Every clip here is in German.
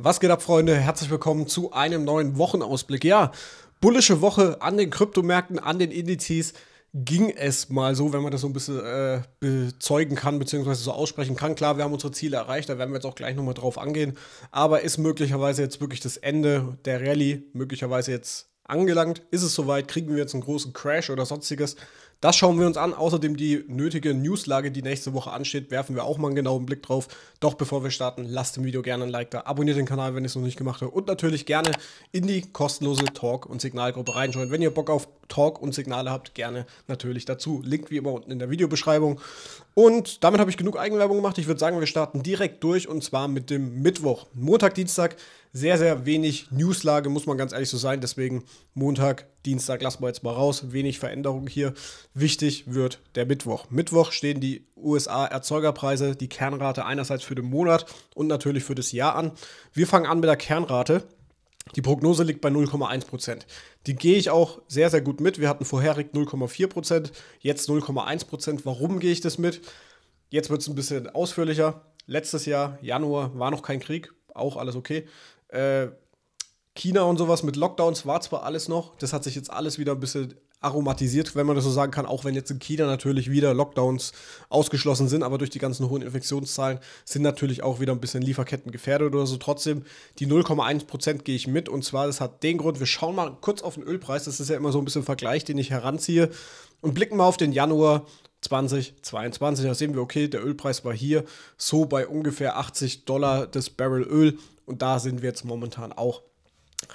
Was geht ab, Freunde? Herzlich willkommen zu einem neuen Wochenausblick. Ja, bullische Woche an den Kryptomärkten, an den Indizes ging es mal so, wenn man das so ein bisschen äh, bezeugen kann, beziehungsweise so aussprechen kann. Klar, wir haben unsere Ziele erreicht, da werden wir jetzt auch gleich nochmal drauf angehen. Aber ist möglicherweise jetzt wirklich das Ende der Rallye, möglicherweise jetzt angelangt? Ist es soweit? Kriegen wir jetzt einen großen Crash oder sonstiges? Das schauen wir uns an. Außerdem die nötige Newslage, die nächste Woche ansteht, werfen wir auch mal einen genauen Blick drauf. Doch bevor wir starten, lasst dem Video gerne ein Like da, abonniert den Kanal, wenn ihr es noch nicht gemacht habt und natürlich gerne in die kostenlose Talk- und Signalgruppe reinschauen. Wenn ihr Bock auf Talk und Signale habt, gerne natürlich dazu. Link wie immer unten in der Videobeschreibung. Und damit habe ich genug Eigenwerbung gemacht. Ich würde sagen, wir starten direkt durch und zwar mit dem Mittwoch. Montag, Dienstag sehr, sehr wenig Newslage, muss man ganz ehrlich so sein. Deswegen Montag, Dienstag lassen wir jetzt mal raus. Wenig Veränderung hier. Wichtig wird der Mittwoch. Mittwoch stehen die USA-Erzeugerpreise, die Kernrate einerseits für den Monat und natürlich für das Jahr an. Wir fangen an mit der Kernrate. Die Prognose liegt bei 0,1 Prozent. Die gehe ich auch sehr, sehr gut mit. Wir hatten vorherig 0,4 Prozent, jetzt 0,1 Prozent. Warum gehe ich das mit? Jetzt wird es ein bisschen ausführlicher. Letztes Jahr, Januar, war noch kein Krieg, auch alles okay. Äh, China und sowas mit Lockdowns war zwar alles noch, das hat sich jetzt alles wieder ein bisschen aromatisiert, wenn man das so sagen kann, auch wenn jetzt in China natürlich wieder Lockdowns ausgeschlossen sind, aber durch die ganzen hohen Infektionszahlen sind natürlich auch wieder ein bisschen Lieferketten gefährdet oder so. Trotzdem, die 0,1% gehe ich mit und zwar, das hat den Grund, wir schauen mal kurz auf den Ölpreis, das ist ja immer so ein bisschen Vergleich, den ich heranziehe und blicken mal auf den Januar 2022. Da sehen wir, okay, der Ölpreis war hier so bei ungefähr 80 Dollar das Barrel Öl. Und da sind wir jetzt momentan auch.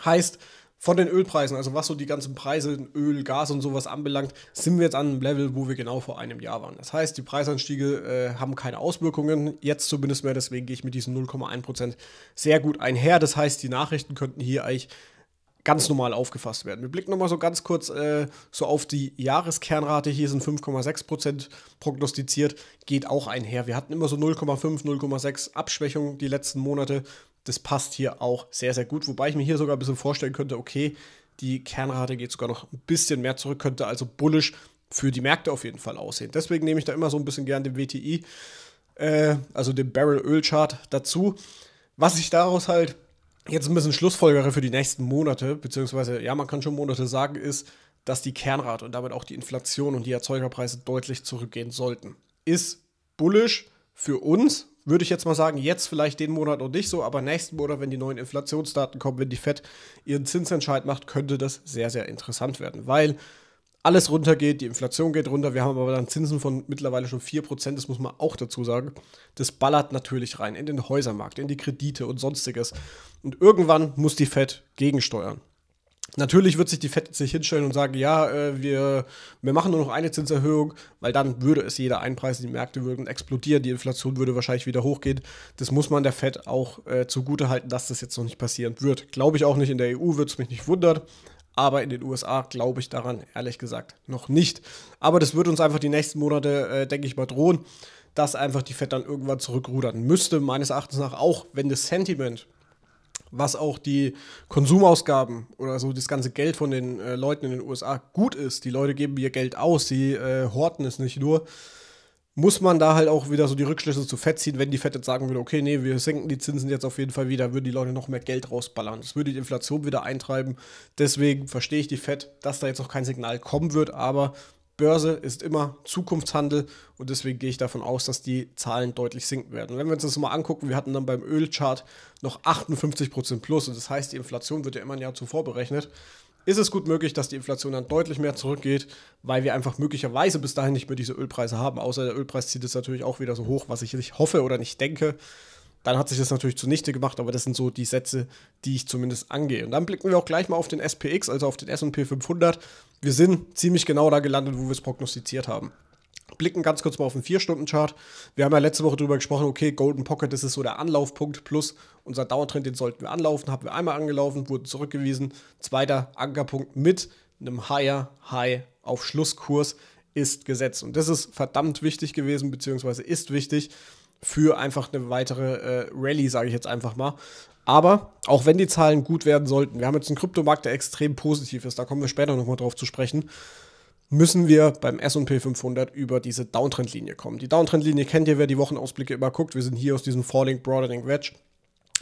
Heißt, von den Ölpreisen, also was so die ganzen Preise Öl, Gas und sowas anbelangt, sind wir jetzt an einem Level, wo wir genau vor einem Jahr waren. Das heißt, die Preisanstiege äh, haben keine Auswirkungen, jetzt zumindest mehr, deswegen gehe ich mit diesen 0,1% sehr gut einher. Das heißt, die Nachrichten könnten hier eigentlich ganz normal aufgefasst werden. Wir blicken nochmal so ganz kurz äh, so auf die Jahreskernrate. Hier sind 5,6% prognostiziert, geht auch einher. Wir hatten immer so 0,5, 0,6 Abschwächung die letzten Monate das passt hier auch sehr, sehr gut. Wobei ich mir hier sogar ein bisschen vorstellen könnte, okay, die Kernrate geht sogar noch ein bisschen mehr zurück, könnte also bullisch für die Märkte auf jeden Fall aussehen. Deswegen nehme ich da immer so ein bisschen gern den WTI, äh, also den Barrel Öl Chart dazu. Was ich daraus halt jetzt ein bisschen schlussfolgere für die nächsten Monate, beziehungsweise, ja, man kann schon Monate sagen, ist, dass die Kernrate und damit auch die Inflation und die Erzeugerpreise deutlich zurückgehen sollten. Ist bullisch für uns, würde ich jetzt mal sagen, jetzt vielleicht den Monat noch nicht so, aber nächsten Monat, wenn die neuen Inflationsdaten kommen, wenn die FED ihren Zinsentscheid macht, könnte das sehr, sehr interessant werden, weil alles runtergeht, die Inflation geht runter, wir haben aber dann Zinsen von mittlerweile schon 4%, das muss man auch dazu sagen. Das ballert natürlich rein in den Häusermarkt, in die Kredite und sonstiges. Und irgendwann muss die Fed gegensteuern. Natürlich wird sich die Fed jetzt nicht hinstellen und sagen, ja, äh, wir, wir machen nur noch eine Zinserhöhung, weil dann würde es jeder einpreisen, die Märkte würden explodieren, die Inflation würde wahrscheinlich wieder hochgehen. Das muss man der Fed auch äh, zugutehalten, dass das jetzt noch nicht passieren wird. Glaube ich auch nicht in der EU, wird es mich nicht wundern. Aber in den USA glaube ich daran, ehrlich gesagt, noch nicht. Aber das wird uns einfach die nächsten Monate, äh, denke ich mal, drohen, dass einfach die Fed dann irgendwann zurückrudern müsste. Meines Erachtens nach auch, wenn das Sentiment was auch die Konsumausgaben oder so das ganze Geld von den äh, Leuten in den USA gut ist. Die Leute geben ihr Geld aus, sie äh, horten es nicht nur. Muss man da halt auch wieder so die Rückschlüsse zu Fett ziehen, wenn die Fett jetzt sagen würde, okay, nee, wir senken die Zinsen jetzt auf jeden Fall wieder, würden die Leute noch mehr Geld rausballern. Das würde die Inflation wieder eintreiben. Deswegen verstehe ich die Fett, dass da jetzt noch kein Signal kommen wird, aber Börse ist immer Zukunftshandel und deswegen gehe ich davon aus, dass die Zahlen deutlich sinken werden. wenn wir uns das mal angucken, wir hatten dann beim Ölchart noch 58% plus und das heißt, die Inflation wird ja immer ein Jahr zuvor berechnet. Ist es gut möglich, dass die Inflation dann deutlich mehr zurückgeht, weil wir einfach möglicherweise bis dahin nicht mehr diese Ölpreise haben, außer der Ölpreis zieht es natürlich auch wieder so hoch, was ich nicht hoffe oder nicht denke. Dann hat sich das natürlich zunichte gemacht, aber das sind so die Sätze, die ich zumindest angehe. Und dann blicken wir auch gleich mal auf den SPX, also auf den SP 500. Wir sind ziemlich genau da gelandet, wo wir es prognostiziert haben blicken ganz kurz mal auf den 4-Stunden-Chart. Wir haben ja letzte Woche darüber gesprochen, okay, Golden Pocket, das ist so der Anlaufpunkt plus unser Dauertrend, den sollten wir anlaufen. Haben wir einmal angelaufen, wurden zurückgewiesen. Zweiter Ankerpunkt mit einem Higher High auf Schlusskurs ist gesetzt. Und das ist verdammt wichtig gewesen, beziehungsweise ist wichtig, für einfach eine weitere äh, Rallye, sage ich jetzt einfach mal. Aber auch wenn die Zahlen gut werden sollten, wir haben jetzt einen Kryptomarkt, der extrem positiv ist, da kommen wir später nochmal drauf zu sprechen, müssen wir beim SP 500 über diese Downtrendlinie kommen. Die Downtrendlinie kennt ihr, wer die Wochenausblicke immer guckt. Wir sind hier aus diesem Falling Broadening Wedge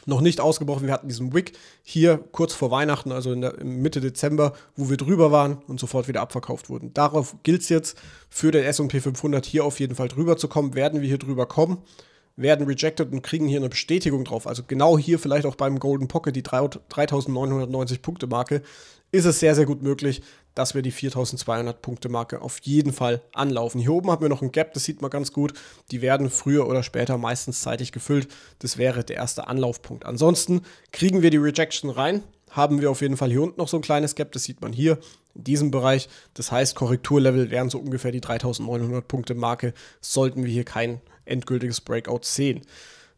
noch nicht ausgebrochen. Wir hatten diesen Wick hier kurz vor Weihnachten, also in der Mitte Dezember, wo wir drüber waren und sofort wieder abverkauft wurden. Darauf gilt es jetzt, für den SP 500 hier auf jeden Fall drüber zu kommen. Werden wir hier drüber kommen? werden rejected und kriegen hier eine Bestätigung drauf. Also genau hier vielleicht auch beim Golden Pocket, die 3990 Punkte Marke, ist es sehr, sehr gut möglich, dass wir die 4200 Punkte Marke auf jeden Fall anlaufen. Hier oben haben wir noch ein Gap, das sieht man ganz gut. Die werden früher oder später meistens zeitig gefüllt. Das wäre der erste Anlaufpunkt. Ansonsten kriegen wir die Rejection rein, haben wir auf jeden Fall hier unten noch so ein kleines Gap, das sieht man hier in diesem Bereich. Das heißt, Korrekturlevel wären so ungefähr die 3900 Punkte Marke, sollten wir hier kein endgültiges Breakout sehen.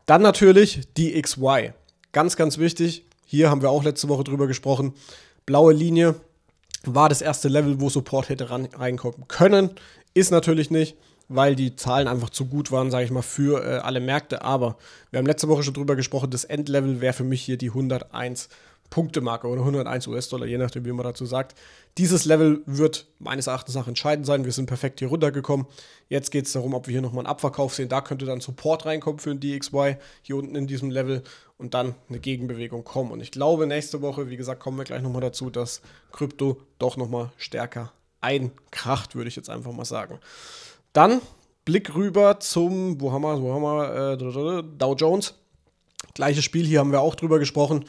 Dann natürlich die XY. Ganz, ganz wichtig. Hier haben wir auch letzte Woche drüber gesprochen. Blaue Linie war das erste Level, wo Support hätte ran, reinkommen können. Ist natürlich nicht, weil die Zahlen einfach zu gut waren, sage ich mal, für äh, alle Märkte. Aber wir haben letzte Woche schon drüber gesprochen, das Endlevel wäre für mich hier die 101 Punktemarke oder 101 US-Dollar, je nachdem, wie man dazu sagt. Dieses Level wird meines Erachtens nach entscheidend sein. Wir sind perfekt hier runtergekommen. Jetzt geht es darum, ob wir hier nochmal einen Abverkauf sehen. Da könnte dann Support reinkommen für den DXY hier unten in diesem Level und dann eine Gegenbewegung kommen. Und ich glaube, nächste Woche, wie gesagt, kommen wir gleich nochmal dazu, dass Krypto doch nochmal stärker einkracht, würde ich jetzt einfach mal sagen. Dann Blick rüber zum, wo haben wir, wo haben wir, äh, Dow Jones. Gleiches Spiel, hier haben wir auch drüber gesprochen.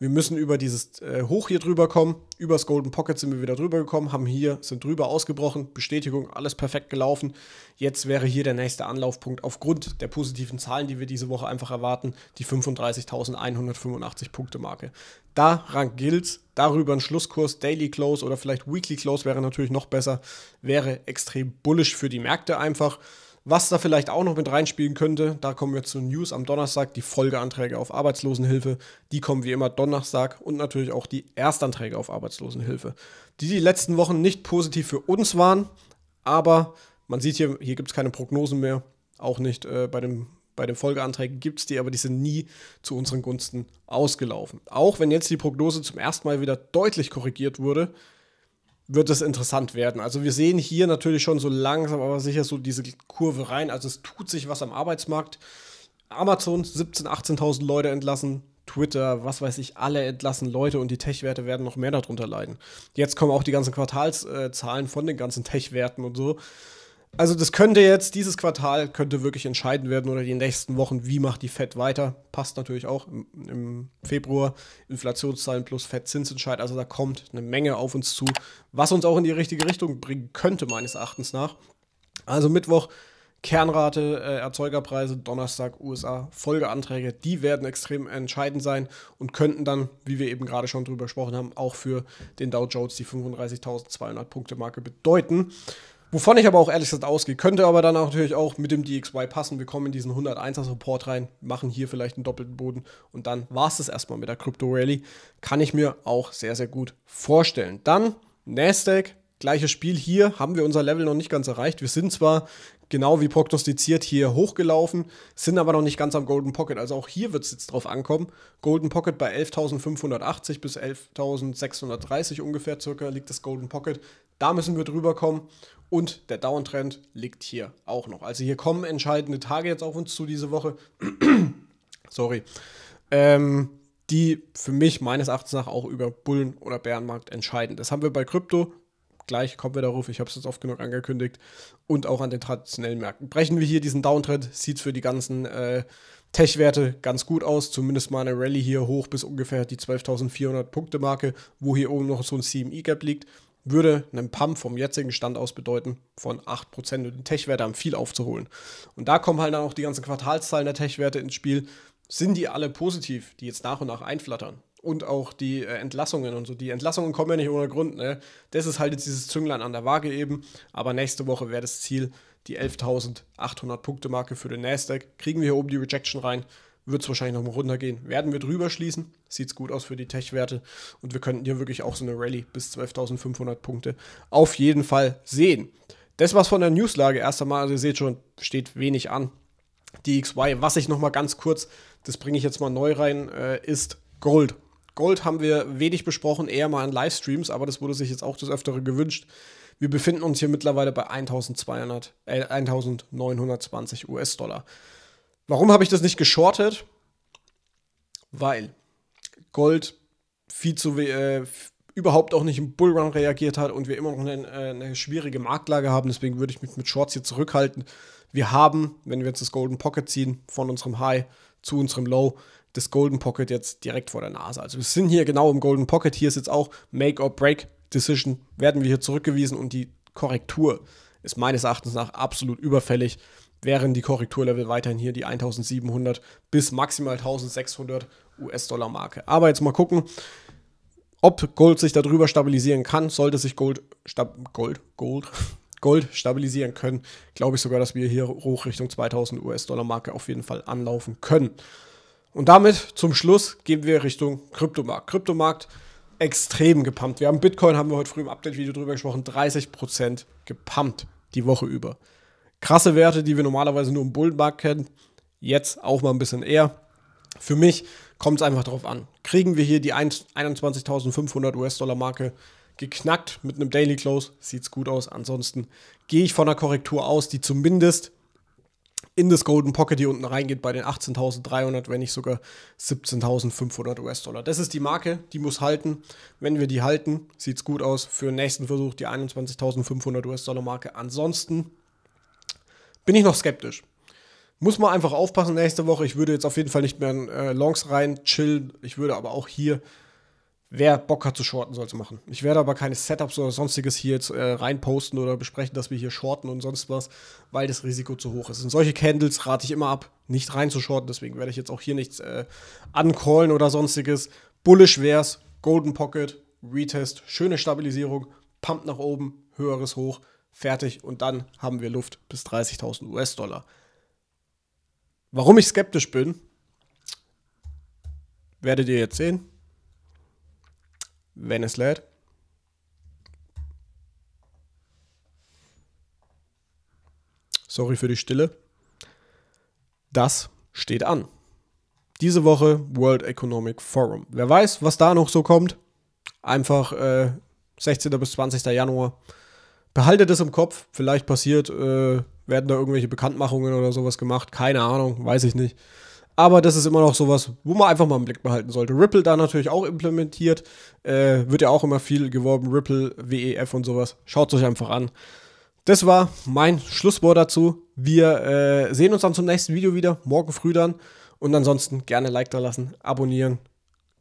Wir müssen über dieses äh, Hoch hier drüber kommen. Übers Golden Pocket sind wir wieder drüber gekommen, haben hier, sind drüber ausgebrochen. Bestätigung, alles perfekt gelaufen. Jetzt wäre hier der nächste Anlaufpunkt aufgrund der positiven Zahlen, die wir diese Woche einfach erwarten, die 35.185 Punkte Marke. Da rankt gilt, darüber ein Schlusskurs, Daily Close oder vielleicht Weekly Close wäre natürlich noch besser, wäre extrem bullisch für die Märkte einfach. Was da vielleicht auch noch mit reinspielen könnte, da kommen wir zu News am Donnerstag, die Folgeanträge auf Arbeitslosenhilfe, die kommen wie immer Donnerstag und natürlich auch die Erstanträge auf Arbeitslosenhilfe, die die letzten Wochen nicht positiv für uns waren, aber man sieht hier, hier gibt es keine Prognosen mehr, auch nicht äh, bei, dem, bei den Folgeanträgen gibt es die, aber die sind nie zu unseren Gunsten ausgelaufen. Auch wenn jetzt die Prognose zum ersten Mal wieder deutlich korrigiert wurde, wird es interessant werden. Also wir sehen hier natürlich schon so langsam, aber sicher so diese Kurve rein. Also es tut sich was am Arbeitsmarkt. Amazon 17.000, 18.000 Leute entlassen. Twitter, was weiß ich, alle entlassen Leute und die Tech-Werte werden noch mehr darunter leiden. Jetzt kommen auch die ganzen Quartalszahlen von den ganzen Tech-Werten und so. Also das könnte jetzt, dieses Quartal könnte wirklich entscheidend werden oder die nächsten Wochen, wie macht die FED weiter. Passt natürlich auch im, im Februar, Inflationszahlen plus FED-Zinsentscheid. Also da kommt eine Menge auf uns zu, was uns auch in die richtige Richtung bringen könnte, meines Erachtens nach. Also Mittwoch Kernrate, äh, Erzeugerpreise, Donnerstag USA, Folgeanträge, die werden extrem entscheidend sein und könnten dann, wie wir eben gerade schon drüber gesprochen haben, auch für den Dow Jones die 35.200 Punkte Marke bedeuten. Wovon ich aber auch ehrlich gesagt ausgehe. Könnte aber dann auch natürlich auch mit dem DXY passen. Wir kommen in diesen 101er Support rein, machen hier vielleicht einen doppelten Boden und dann war es das erstmal mit der Crypto Rally. Kann ich mir auch sehr, sehr gut vorstellen. Dann Nasdaq Gleiches Spiel hier, haben wir unser Level noch nicht ganz erreicht. Wir sind zwar genau wie prognostiziert hier hochgelaufen, sind aber noch nicht ganz am Golden Pocket. Also auch hier wird es jetzt drauf ankommen. Golden Pocket bei 11.580 bis 11.630 ungefähr circa liegt das Golden Pocket. Da müssen wir drüber kommen. Und der Downtrend liegt hier auch noch. Also hier kommen entscheidende Tage jetzt auf uns zu diese Woche. Sorry. Ähm, die für mich meines Erachtens nach auch über Bullen- oder Bärenmarkt entscheiden. Das haben wir bei Krypto gleich kommen wir darauf, ich habe es jetzt oft genug angekündigt, und auch an den traditionellen Märkten. Brechen wir hier diesen Downtrend, sieht es für die ganzen äh, Tech-Werte ganz gut aus, zumindest mal eine Rallye hier hoch bis ungefähr die 12.400 Punkte-Marke, wo hier oben noch so ein CME-Gap liegt würde einen Pump vom jetzigen Stand aus bedeuten von 8% und den Tech-Werte haben viel aufzuholen. Und da kommen halt dann auch die ganzen Quartalszahlen der Tech-Werte ins Spiel, sind die alle positiv, die jetzt nach und nach einflattern. Und auch die äh, Entlassungen und so. Die Entlassungen kommen ja nicht ohne Grund. Ne? Das ist halt jetzt dieses Zünglein an der Waage eben. Aber nächste Woche wäre das Ziel, die 11.800 Punkte Marke für den Nasdaq. Kriegen wir hier oben die Rejection rein, wird es wahrscheinlich nochmal runtergehen. Werden wir drüber schließen, sieht es gut aus für die Tech-Werte und wir könnten hier wirklich auch so eine Rallye bis 12.500 Punkte auf jeden Fall sehen. Das war's von der Newslage erst einmal. Also ihr seht schon, steht wenig an. DXY. Was ich noch mal ganz kurz, das bringe ich jetzt mal neu rein, äh, ist Gold. Gold haben wir wenig besprochen, eher mal in Livestreams, aber das wurde sich jetzt auch das Öftere gewünscht. Wir befinden uns hier mittlerweile bei 1200, äh, 1920 US-Dollar. Warum habe ich das nicht geschortet? Weil Gold viel zu, äh, überhaupt auch nicht im Bullrun reagiert hat und wir immer noch eine, äh, eine schwierige Marktlage haben. Deswegen würde ich mich mit Shorts hier zurückhalten. Wir haben, wenn wir jetzt das Golden Pocket ziehen, von unserem High zu unserem Low, das Golden Pocket jetzt direkt vor der Nase. Also wir sind hier genau im Golden Pocket. Hier ist jetzt auch Make or Break Decision. Werden wir hier zurückgewiesen und die Korrektur ist meines Erachtens nach absolut überfällig. Während die Korrekturlevel weiterhin hier die 1700 bis maximal 1600 US-Dollar Marke. Aber jetzt mal gucken ob Gold sich darüber stabilisieren kann, sollte sich Gold, stab, Gold, Gold, Gold stabilisieren können, glaube ich sogar, dass wir hier hoch Richtung 2000 US-Dollar-Marke auf jeden Fall anlaufen können. Und damit zum Schluss gehen wir Richtung Kryptomarkt. Kryptomarkt extrem gepumpt. Wir haben Bitcoin, haben wir heute früh im Update-Video drüber gesprochen, 30% gepumpt die Woche über. Krasse Werte, die wir normalerweise nur im Bullenmarkt kennen, jetzt auch mal ein bisschen eher. Für mich kommt es einfach darauf an. Kriegen wir hier die 21.500 US-Dollar-Marke geknackt mit einem Daily Close, sieht es gut aus. Ansonsten gehe ich von einer Korrektur aus, die zumindest in das Golden Pocket hier unten reingeht bei den 18.300, wenn nicht sogar 17.500 US-Dollar. Das ist die Marke, die muss halten. Wenn wir die halten, sieht es gut aus. Für den nächsten Versuch die 21.500 US-Dollar-Marke. Ansonsten bin ich noch skeptisch. Muss man einfach aufpassen nächste Woche. Ich würde jetzt auf jeden Fall nicht mehr in äh, Longs rein chillen. Ich würde aber auch hier, wer Bock hat zu shorten, sollte machen. Ich werde aber keine Setups oder sonstiges hier jetzt äh, reinposten oder besprechen, dass wir hier shorten und sonst was, weil das Risiko zu hoch ist. In solche Candles rate ich immer ab, nicht rein zu shorten. Deswegen werde ich jetzt auch hier nichts äh, uncallen oder sonstiges. Bullish wär's. Golden Pocket, Retest, schöne Stabilisierung, Pump nach oben, höheres Hoch, fertig und dann haben wir Luft bis 30.000 US-Dollar. Warum ich skeptisch bin, werdet ihr jetzt sehen, wenn es lädt. Sorry für die Stille. Das steht an. Diese Woche World Economic Forum. Wer weiß, was da noch so kommt, einfach äh, 16. bis 20. Januar. Behaltet es im Kopf, vielleicht passiert äh, werden da irgendwelche Bekanntmachungen oder sowas gemacht? Keine Ahnung, weiß ich nicht. Aber das ist immer noch sowas, wo man einfach mal im Blick behalten sollte. Ripple da natürlich auch implementiert. Äh, wird ja auch immer viel geworben. Ripple, WEF und sowas. Schaut es euch einfach an. Das war mein Schlusswort dazu. Wir äh, sehen uns dann zum nächsten Video wieder. Morgen früh dann. Und ansonsten gerne Like da lassen, abonnieren,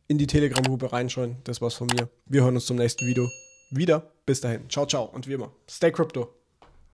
in die Telegram-Gruppe reinschauen. Das war's von mir. Wir hören uns zum nächsten Video wieder. Bis dahin. Ciao, ciao. Und wie immer, stay crypto.